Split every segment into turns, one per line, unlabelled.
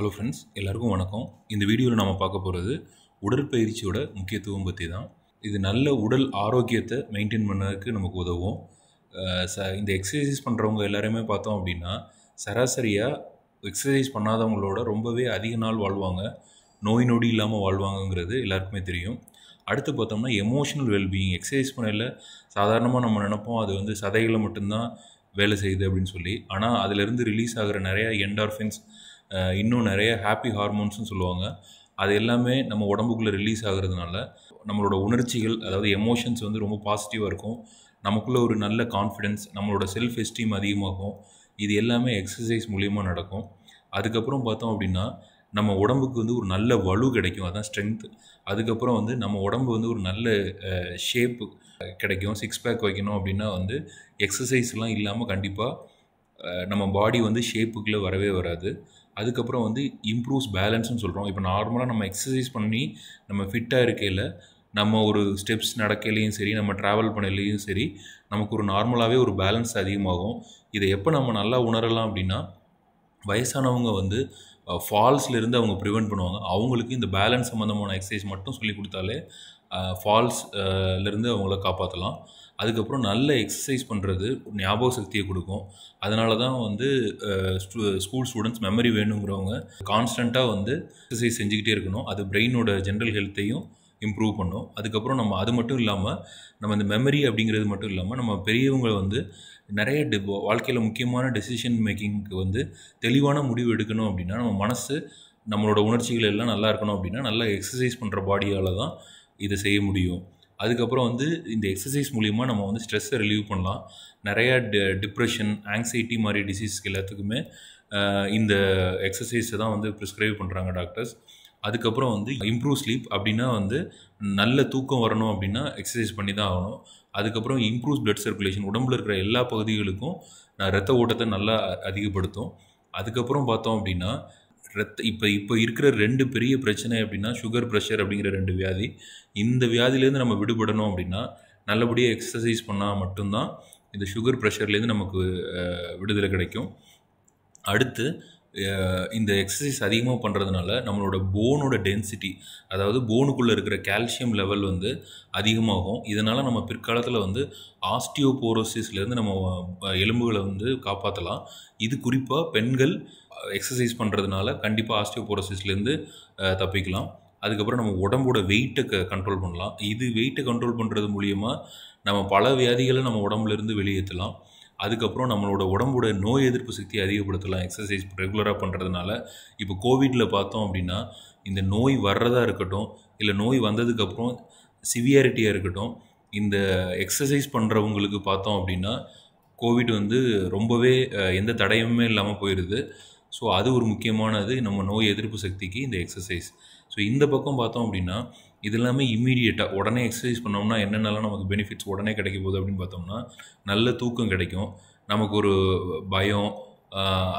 hello friends எல்லாருக்கும் வணக்கம் இந்த வீடியோவில் நம்ம பார்க்க போகிறது உடற்பயிற்சியோட முக்கியத்துவம் பற்றி தான் இது நல்ல உடல் ஆரோக்கியத்தை மெயின்டைன் பண்ணதுக்கு நமக்கு உதவும் ச இந்த எக்ஸசைஸ் பண்ணுறவங்க எல்லாருமே பார்த்தோம் அப்படின்னா சராசரியாக எக்ஸசைஸ் பண்ணாதவங்களோட ரொம்பவே அதிக நாள் வாழ்வாங்க நோய் நொடி இல்லாமல் வாழ்வாங்கங்கிறது எல்லாருக்குமே தெரியும் அடுத்து பார்த்தோம்னா எமோஷனல் வெல்பீயிங் எக்ஸசைஸ் பண்ணல சாதாரணமாக நம்ம நினப்போம் அது வந்து சதைகளை மட்டும்தான் வேலை செய்யுது அப்படின்னு சொல்லி ஆனால் அதிலிருந்து ரிலீஸ் ஆகிற நிறையா என்டார்ஃபின்ஸ் இன்னும் நிறைய ஹாப்பி ஹார்மோன்ஸ்னு சொல்லுவாங்க அது எல்லாமே நம்ம உடம்புக்குள்ளே ரிலீஸ் ஆகிறதுனால நம்மளோட உணர்ச்சிகள் அதாவது எமோஷன்ஸ் வந்து ரொம்ப பாசிட்டிவாக இருக்கும் நமக்குள்ளே ஒரு நல்ல கான்ஃபிடென்ஸ் நம்மளோட செல்ஃப் எஸ்டீம் அதிகமாகும் இது எல்லாமே எக்ஸசைஸ் மூலியமாக நடக்கும் அதுக்கப்புறம் பார்த்தோம் அப்படின்னா நம்ம உடம்புக்கு வந்து ஒரு நல்ல வலு கிடைக்கும் அதான் ஸ்ட்ரென்த் அதுக்கப்புறம் வந்து நம்ம உடம்பு வந்து ஒரு நல்ல ஷேப்பு கிடைக்கும் சிக்ஸ் பேக் வைக்கணும் அப்படின்னா வந்து எக்ஸசைஸ்லாம் இல்லாமல் கண்டிப்பாக நம்ம பாடி வந்து ஷேப்புக்குள்ளே வரவே வராது அதுக்கப்புறம் வந்து இம்ப்ரூவ்ஸ் பேலன்ஸ்னு சொல்கிறோம் இப்போ நார்மலாக நம்ம எக்ஸசைஸ் பண்ணி நம்ம ஃபிட்டாக இருக்கையில் நம்ம ஒரு ஸ்டெப்ஸ் நடக்கலையும் சரி நம்ம ட்ராவல் பண்ணலையும் சரி நமக்கு ஒரு நார்மலாகவே ஒரு பேலன்ஸ் அதிகமாகும் இதை எப்போ நம்ம நல்லா உணரலாம் அப்படின்னா வயசானவங்க வந்து ஃபால்ஸ்லேருந்து அவங்க ப்ரிவெண்ட் பண்ணுவாங்க அவங்களுக்கு இந்த பேலன்ஸ் சம்மந்தமான எக்ஸசைஸ் மட்டும் சொல்லி கொடுத்தாலே ஃபால்ஸ்லேருந்து அவங்கள காப்பாற்றலாம் அதுக்கப்புறம் நல்ல எக்ஸசைஸ் பண்ணுறது ஞாபக சக்தியை கொடுக்கும் அதனால தான் வந்து ஸ்கூல் ஸ்டூடெண்ட்ஸ் மெமரி வேணுங்கிறவங்க கான்ஸ்டண்ட்டாக வந்து எக்ஸசைஸ் செஞ்சுக்கிட்டே இருக்கணும் அது பிரெயினோட ஜென்ரல் ஹெல்த்தையும் இம்ப்ரூவ் பண்ணும் அதுக்கப்புறம் நம்ம அது மட்டும் இல்லாமல் நம்ம இந்த மெமரி அப்படிங்கிறது மட்டும் இல்லாமல் நம்ம பெரியவங்க வந்து நிறைய டி வாழ்க்கையில் முக்கியமான டெசிஷன் மேக்கிங்க்கு வந்து தெளிவான முடிவு எடுக்கணும் அப்படின்னா நம்ம மனசு நம்மளோட உணர்ச்சிகள் எல்லாம் நல்லா இருக்கணும் அப்படின்னா நல்லா எக்ஸசைஸ் பண்ணுற பாடியால் தான் இதை செய்ய முடியும் அதுக்கப்புறம் வந்து இந்த எக்ஸசைஸ் மூலிமா நம்ம வந்து ஸ்ட்ரெஸ்ஸை ரிலீவ் பண்ணலாம் நிறையா டி டிப்ரெஷன் ஆங்ஸைட்டி மாதிரி டிசீஸ்க்கு எல்லாத்துக்குமே இந்த எக்ஸசைஸை தான் வந்து ப்ரிஸ்கிரைப் பண்ணுறாங்க டாக்டர்ஸ் அதுக்கப்புறம் வந்து இம்ப்ரூவ் ஸ்லீப் அப்படின்னா வந்து நல்ல தூக்கம் வரணும் அப்படின்னா எக்ஸசைஸ் பண்ணி தான் ஆகணும் அதுக்கப்புறம் இம்ப்ரூவ் பிளட் சர்க்குலேஷன் உடம்பில் இருக்கிற எல்லா பகுதிகளுக்கும் ரத்த ஓட்டத்தை நல்லா அதிகப்படுத்தும் அதுக்கப்புறம் பார்த்தோம் அப்படின்னா ரத்த இப்போ இப்போ இருக்கிற ரெண்டு பெரிய பிரச்சனை அப்படின்னா சுகர் ப்ரெஷர் அப்படிங்கிற ரெண்டு வியாதி இந்த வியாதியிலேருந்து நம்ம விடுபடணும் அப்படின்னா நல்லபடியாக எக்ஸசைஸ் பண்ணால் மட்டும்தான் இந்த சுகர் ப்ரெஷர்லேருந்து நமக்கு விடுதலை கிடைக்கும் அடுத்து இந்த எக்ஸசைஸ் அதிகமாக பண்ணுறதுனால நம்மளோட போனோட டென்சிட்டி அதாவது போனுக்குள்ளே இருக்கிற கால்சியம் லெவல் வந்து அதிகமாகும் இதனால் நம்ம பிற்காலத்தில் வந்து ஆஸ்டியோபோரோசிஸ்லேருந்து நம்ம எலும்புகளை வந்து காப்பாற்றலாம் இது குறிப்பாக பெண்கள் எக்ஸசைஸ் பண்ணுறதுனால கண்டிப்பாக ஆஸ்டியோபோரோசிஸ்லேருந்து தப்பிக்கலாம் அதுக்கப்புறம் நம்ம உடம்போட வெயிட்டை க கண்ட்ரோல் பண்ணலாம் இது வெயிட்டை கண்ட்ரோல் பண்ணுறது மூலியமாக நம்ம பல வியாதிகளை நம்ம உடம்புலேருந்து வெளியேற்றலாம் அதுக்கப்புறம் நம்மளோட உடம்போட நோய் எதிர்ப்பு சக்தியை அதிகப்படுத்தலாம் எக்ஸசைஸ் ரெகுலராக பண்ணுறதுனால இப்போ கோவிடில் பார்த்தோம் அப்படின்னா இந்த நோய் வர்றதா இருக்கட்டும் இல்லை நோய் வந்ததுக்கப்புறம் சிவியாரிட்டியாக இருக்கட்டும் இந்த எக்ஸசைஸ் பண்ணுறவங்களுக்கு பார்த்தோம் அப்படின்னா கோவிட் வந்து ரொம்பவே எந்த தடையுமே இல்லாமல் போயிடுது ஸோ அது ஒரு முக்கியமானது நம்ம நோய் எதிர்ப்பு சக்திக்கு இந்த எக்ஸசைஸ் ஸோ இந்த பக்கம் பார்த்தோம் அப்படின்னா இது எல்லாமே இம்மீடியட்டாக உடனே எக்ஸசைஸ் பண்ணோம்னா என்னென்னலாம் நமக்கு பெனிஃபிட்ஸ் உடனே கிடைக்க போகுது அப்படின்னு பார்த்தோம்னா நல்ல தூக்கம் கிடைக்கும் நமக்கு ஒரு பயம்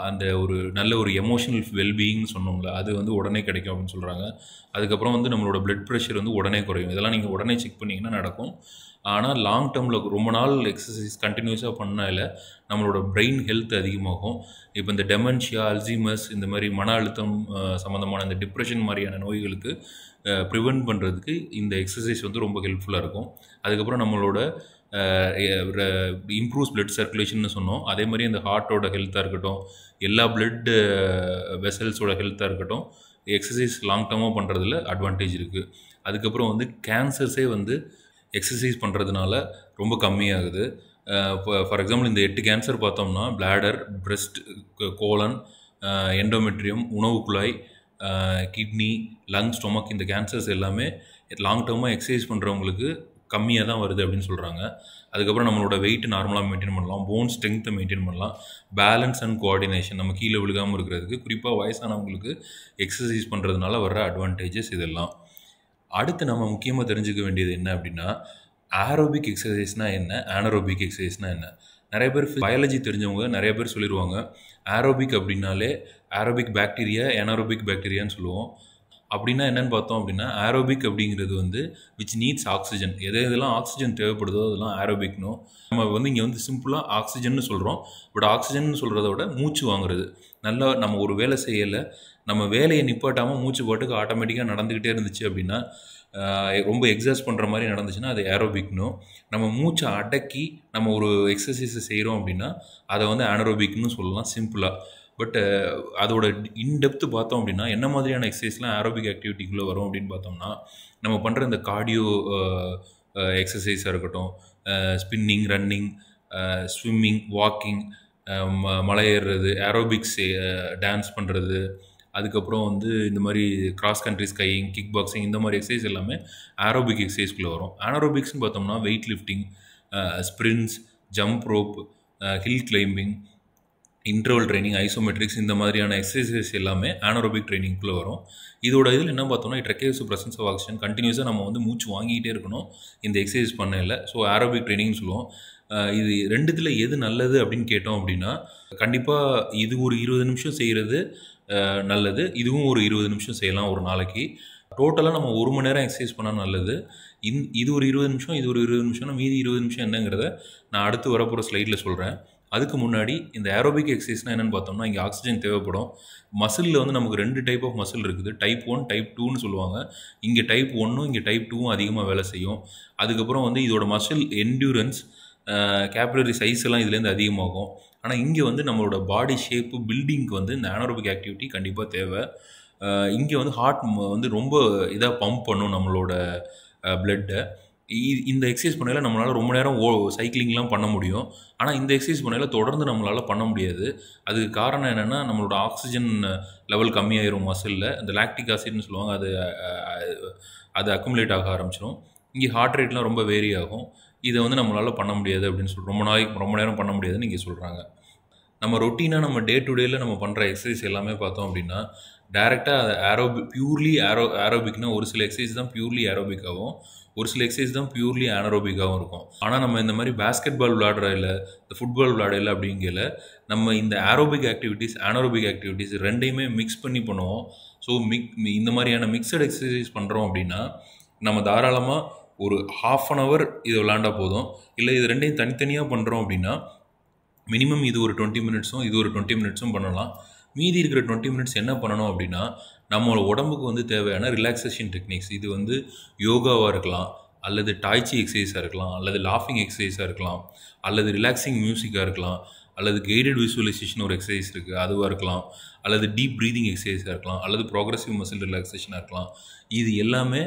அந்த ஒரு நல்ல ஒரு எமோஷனல் வெல்பீயிங்னு சொன்னோம்ல அது வந்து உடனே கிடைக்கும் அப்படின்னு சொல்கிறாங்க அதுக்கப்புறம் வந்து நம்மளோட பிளட் ப்ரெஷர் வந்து உடனே குறையும் இதெல்லாம் நீங்கள் உடனே செக் பண்ணிங்கன்னா நடக்கும் ஆனால் லாங் டேர்மில் ரொம்ப நாள் எக்ஸசைஸ் கண்டினியூஸாக பண்ணால் நம்மளோட பிரெயின் ஹெல்த் அதிகமாகும் இப்போ இந்த டெமென்ஷியா அல்சிமஸ் இந்த மாதிரி மன அழுத்தம் சம்மந்தமான இந்த டிப்ரெஷன் மாதிரியான நோய்களுக்கு ப்ரிவெண்ட் பண்ணுறதுக்கு இந்த எக்ஸசைஸ் வந்து ரொம்ப ஹெல்ப்ஃபுல்லாக இருக்கும் அதுக்கப்புறம் நம்மளோட இம்ப்ரூவ்ஸ் பிளட் சர்க்குலேஷன் சொன்னோம் அதே மாதிரி அந்த ஹார்ட்டோட ஹெல்த்தாக இருக்கட்டும் எல்லா பிளட் வெசல்ஸோட ஹெல்த்தாக இருக்கட்டும் எக்ஸசைஸ் லாங் டேர்மாக பண்ணுறதுல அட்வான்டேஜ் இருக்குது அதுக்கப்புறம் வந்து கேன்சர்ஸே வந்து எக்ஸசைஸ் பண்ணுறதுனால ரொம்ப கம்மியாகுது ஃபார் எக்ஸாம்பிள் இந்த எட்டு கேன்சர் பார்த்தோம்னா பிளாடர் பிரெஸ்ட் கோலன் எண்டோமெட்ரியம் உணவு குழாய் கிட்னி லங் ஸ்டொமக் இந்த கேன்சர்ஸ் எல்லாமே லாங் டேர்மாக எக்ஸசைஸ் பண்ணுறவங்களுக்கு கம்மியாக தான் வருது அப்படின்னு சொல்கிறாங்க அதுக்கப்புறம் நம்மளோட வெயிட் நார்மலாக மெயின்டைன் பண்ணலாம் போன் ஸ்ட்ரென்த்தை மெயின்டைன் பண்ணலாம் பேலன்ஸ் அண்ட் கோஆர்டினேஷன் நம்ம கீழே விழுகாமல் இருக்கிறதுக்கு குறிப்பாக வயசானவங்களுக்கு எக்ஸசைஸ் பண்ணுறதுனால வர அட்வான்டேஜஸ் இதெல்லாம் அடுத்து நம்ம முக்கியமாக தெரிஞ்சுக்க வேண்டியது என்ன அப்படின்னா ஆரோபிக் எக்ஸசைஸ்னால் என்ன ஆனரோபிக் எக்ஸசைஸ்னால் என்ன நிறைய பேர் பயாலஜி தெரிஞ்சவங்க நிறைய பேர் சொல்லிடுவாங்க ஆரோபிக் அப்படின்னாலே ஆரோபிக் பாக்டீரியா ஏனாரோபிக் பாக்டீரியான்னு சொல்லுவோம் அப்படின்னா என்னென்னு பார்த்தோம் அப்படின்னா ஆரோபிக் அப்படிங்கிறது வந்து விச் நீட்ஸ் ஆக்சிஜன் எது எதெல்லாம் ஆக்சிஜன் தேவைப்படுதோ அதெல்லாம் ஆரோபிக்னோ நம்ம வந்து இங்கே வந்து சிம்பிளாக ஆக்சிஜன்னு சொல்கிறோம் பட் ஆக்சிஜன் சொல்கிறத விட மூச்சு வாங்குறது நல்லா நம்ம ஒரு வேலை செய்யலை நம்ம வேலையை நிப்பாட்டாமல் மூச்சு போட்டுக்கு ஆட்டோமேட்டிக்காக நடந்துக்கிட்டே இருந்துச்சு அப்படின்னா ரொம்ப எக்ஸாஸ்ட் பண்ணுற மாதிரி நடந்துச்சுன்னா அது ஏரோபிக்னும் நம்ம மூச்சை அடக்கி நம்ம ஒரு எக்ஸசைஸை செய்கிறோம் அப்படின்னா அதை வந்து ஆனரோபிக்னு சொல்லலாம் சிம்பிளாக பட் அதோட இன்டெப்த்து பார்த்தோம் அப்படின்னா என்ன மாதிரியான எக்ஸசைஸ்லாம் ஆரோபிக் ஆக்டிவிட்டிக்குள்ளே வரும் அப்படின்னு பார்த்தோம்னா நம்ம பண்ணுற இந்த கார்டியோ எக்ஸசைஸாக இருக்கட்டும் ஸ்பின்னிங் ரன்னிங் ஸ்விம்மிங் வாக்கிங் ம ஏறுறது ஏரோபிக்ஸ் டான்ஸ் பண்ணுறது அதுக்கப்புறம் வந்து இந்த மாதிரி cross country skiing kick boxing இந்த மாதிரி எக்ஸசைஸ் எல்லாமே ஆரோபிக் எக்ஸசைஸ்குள்ளே வரும் ஆனரோபிக்ஸ்னு பார்த்தோம்னா weight lifting sprints jump rope hill climbing interval training isometrics இந்த மாதிரியான எக்ஸசைஸ் எல்லாமே ஆனரோபிக் ட்ரைனிங்குள்ளே வரும் இதோட இதில் என்ன பார்த்தோம்னா ட்ரெக்கேஸ் ப்ரெசன்ஸ் ஆஃப் ஆக்சிஜன் கண்டினியூஸாக நம்ம வந்து மூச்சு வாங்கிக்கிட்டே இருக்கணும் இந்த எக்ஸசைஸ் பண்ணல ஸோ ஆரோபிக் ட்ரைனிங்னு சொல்லுவோம் இது ரெண்டுத்தில் எது நல்லது அப்படின்னு கேட்டோம் அப்படின்னா கண்டிப்பாக இது ஒரு இருபது நிமிஷம் செய்கிறது நல்லது இதுவும் ஒரு இருபது நிமிஷம் செய்யலாம் ஒரு நாளைக்கு டோட்டலாக நம்ம ஒரு மணி நேரம் எக்ஸசைஸ் பண்ணால் நல்லது இந் இது ஒரு இருபது நிமிஷம் இது ஒரு இருபது நிமிஷம்னா மீதி இருபது நிமிஷம் என்னங்கிறத நான் அடுத்து வரப்போகிற ஸ்லைடில் சொல்கிறேன் அதுக்கு முன்னாடி இந்த ஏரோபிக் எக்ஸசைஸ்னால் என்னென்னு பார்த்தோம்னா இங்கே ஆக்சிஜன் தேவைப்படும் மசிலில் வந்து நமக்கு ரெண்டு டைப் ஆஃப் மசில் இருக்குது டைப் ஒன் டைப் டூன்னு சொல்லுவாங்க இங்கே டைப் ஒன்னும் இங்கே டைப் டூவும் அதிகமாக வேலை செய்யும் அதுக்கப்புறம் வந்து இதோட மசில் என்ட்யூரன்ஸ் கேபிலரி சைஸ் எல்லாம் இதுலேருந்து அதிகமாகும் ஆனால் இங்கே வந்து நம்மளோட பாடி ஷேப்பு பில்டிங்க்கு வந்து இந்த ஆனரோபிக் ஆக்டிவிட்டி கண்டிப்பாக தேவை இங்கே வந்து ஹார்ட் வந்து ரொம்ப இதாக பம்ப் பண்ணும் நம்மளோட பிளட்டை இந்த எக்ஸசைஸ் பண்ணையில் நம்மளால் ரொம்ப நேரம் ஓ சைக்கிளிங்லாம் பண்ண முடியும் ஆனால் இந்த எக்ஸசைஸ் பண்ணையில் தொடர்ந்து நம்மளால் பண்ண முடியாது அதுக்கு காரணம் என்னென்னா நம்மளோட ஆக்சிஜன் லெவல் கம்மியாயிரும் மசிலில் அந்த லாக்டிக் ஆசிட்னு சொல்லுவாங்க அது அது அக்குமுலேட் ஆக ஆரம்பிச்சிடும் இங்கே ஹார்ட் ரேட்லாம் ரொம்ப வேரி ஆகும் இதை வந்து நம்மளால் பண்ண முடியாது அப்படின்னு சொல்லி ரொம்ப நாளைக்கு ரொம்ப நேரம் பண்ண முடியாதுன்னு இங்கே சொல்கிறாங்க நம்ம ரொட்டீனாக நம்ம டே டு டேயில் நம்ம பண்ணுற எக்ஸசைஸ் எல்லாமே பார்த்தோம் அப்படின்னா டேரெக்டாக அதை ஏரோபி பியூர்லி ஆரோ ஆரோபிக்னால் ஒரு சில எக்ஸசைஸ் தான் பியூர்லி ஆரோபிக் ஆகும் ஒரு சில எக்ஸசைஸ் தான் பியூர்லி ஆனரோபிக்காகவும் இருக்கும் ஆனால் நம்ம இந்த மாதிரி பேஸ்கெட் பால் விளாடுற இல்லை இந்த ஃபுட்பால் விளாடல அப்படிங்கல நம்ம இந்த ஆரோபிக் ஆக்டிவிட்டீஸ் ஆனரோபிக் ஆக்டிவிட்டீஸ் ரெண்டையுமே மிக்ஸ் பண்ணி பண்ணுவோம் ஸோ மிக் இந்த மாதிரியான மிக்சட் எக்ஸசைஸ் பண்ணுறோம் அப்படின்னா நம்ம தாராளமாக ஒரு ஹாஃப் அன் ஹவர் இதை விளாண்டா போதும் இல்லை இது ரெண்டையும் தனித்தனியாக பண்ணுறோம் அப்படின்னா மினிமம் இது ஒரு டுவெண்ட்டி மினிட்ஸும் இது ஒரு டுவெண்ட்டி மினிட்ஸும் பண்ணலாம் மீதி இருக்கிற டுவெண்ட்டி மினிட்ஸ் என்ன பண்ணணும் அப்படின்னா நம்மளோட உடம்புக்கு வந்து தேவையான ரிலாக்ஸேஷன் டெக்னிக்ஸ் இது வந்து யோகாவாக இருக்கலாம் அல்லது டாய்ச்சி எக்ஸசைஸாக இருக்கலாம் அல்லது லாஃபிங் எக்ஸசைஸாக இருக்கலாம் அல்லது ரிலாக்ஸிங் மியூசிக்காக இருக்கலாம் அல்லது கைடட் விசுவலைசேஷன் ஒரு எக்ஸசைஸ் இருக்குது அதுவாக இருக்கலாம் அல்லது டீப் ப்ரீதிங் எக்ஸசைஸாக இருக்கலாம் அல்லது ப்ராக்ரஸிவ் மசில் ரிலாக்ஸேஷனாக இருக்கலாம் இது எல்லாமே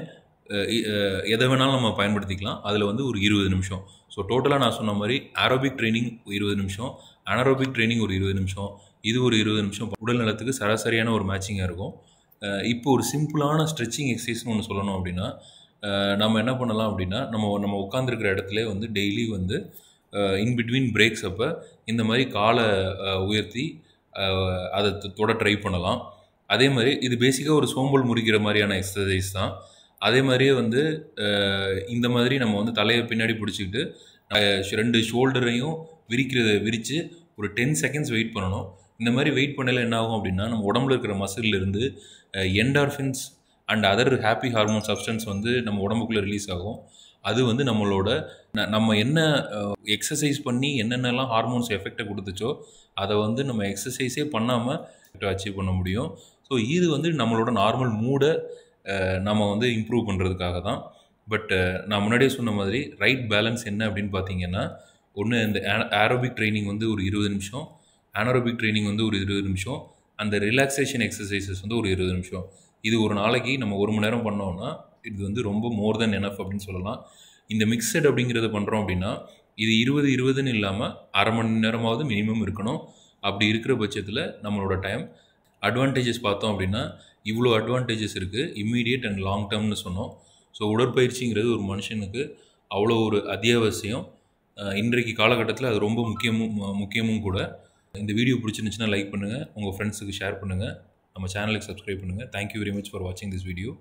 எதை வேணாலும் நம்ம பயன்படுத்திக்கலாம் அதில் வந்து ஒரு இருபது நிமிஷம் ஸோ டோட்டலாக நான் சொன்ன மாதிரி ஆரோபிக் ட்ரைனிங் இருபது நிமிஷம் அனரோபிக் ட்ரைனிங் ஒரு இருபது நிமிஷம் இது ஒரு இருபது நிமிஷம் உடல் நலத்துக்கு சராசரியான ஒரு மேட்சிங்காக இருக்கும் இப்போ ஒரு சிம்பிளான ஸ்ட்ரெச்சிங் எக்ஸசைஸ்னு ஒன்று சொல்லணும் அப்படின்னா நம்ம என்ன பண்ணலாம் அப்படின்னா நம்ம நம்ம உட்காந்துருக்கிற இடத்துல வந்து டெய்லி வந்து இன் பிட்வீன் பிரேக்ஸ் அப்போ இந்த மாதிரி காலை உயர்த்தி அதை தொட ட்ரை பண்ணலாம் அதே மாதிரி இது பேசிக்காக ஒரு சோம்பல் முறிக்கிற மாதிரியான எக்ஸசைஸ் தான் அதே மாதிரியே வந்து இந்த மாதிரி நம்ம வந்து தலையை பின்னாடி பிடிச்சிக்கிட்டு ரெண்டு ஷோல்டரையும் விரிக்கிறத விரித்து ஒரு டென் செகண்ட்ஸ் வெயிட் பண்ணணும் இந்த மாதிரி வெயிட் பண்ணல என்ன ஆகும் அப்படின்னா நம்ம உடம்புல இருக்கிற இருந்து endorphins and other happy hormone substance வந்து நம்ம உடம்புக்குள்ளே ரிலீஸ் ஆகும் அது வந்து நம்மளோட நம்ம என்ன எக்ஸசைஸ் பண்ணி என்னென்னலாம் ஹார்மோன்ஸ் எஃபெக்டை கொடுத்துச்சோ அதை வந்து நம்ம எக்ஸசைஸே பண்ணாமல் அச்சீவ் பண்ண முடியும் ஸோ இது வந்து நம்மளோட நார்மல் மூடை நம்ம வந்து இம்ப்ரூவ் பண்ணுறதுக்காக தான் பட் நான் முன்னாடியே சொன்ன மாதிரி ரைட் பேலன்ஸ் என்ன அப்படின்னு பார்த்தீங்கன்னா ஒன்று இந்த ஆரோபிக் ட்ரைனிங் வந்து ஒரு இருபது நிமிஷம் ஆனரோபிக் ட்ரைனிங் வந்து ஒரு இருபது நிமிஷம் அந்த ரிலாக்ஸேஷன் எக்ஸசைசஸ் வந்து ஒரு இருபது நிமிஷம் இது ஒரு நாளைக்கு நம்ம ஒரு மணி நேரம் பண்ணோம்னா இது வந்து ரொம்ப மோர் தென் எனஃப் அப்படின்னு சொல்லலாம் இந்த மிக்சட் அப்படிங்கிறத பண்ணுறோம் அப்படின்னா இது இருபது இருபதுன்னு இல்லாமல் அரை மணி நேரமாவது மினிமம் இருக்கணும் அப்படி இருக்கிற பட்சத்தில் நம்மளோட டைம் அட்வான்டேஜஸ் பார்த்தோம் அப்படின்னா இவ்வளோ அட்வான்டேஜஸ் இருக்குது இம்மீடியட் அண்ட் லாங் டேர்ம்னு சொன்னோம் ஸோ உடற்பயிற்சிங்கிறது ஒரு மனுஷனுக்கு அவ்வளோ ஒரு அத்தியாவசியம் இன்றைக்கு காலகட்டத்தில் அது ரொம்ப முக்கியமும் முக்கியமும் கூட இந்த வீடியோ பிடிச்சிருந்துச்சுன்னா லைக் பண்ணுங்கள் உங்கள் ஃப்ரெண்ட்ஸுக்கு ஷேர் பண்ணுங்கள் நம்ம சேனலுக்கு சப்ஸ்கிரைப் பண்ணுங்கள் தேங்க்யூ வெரி மச் ஃபார் வாட்சிங் திஸ் வீடியோ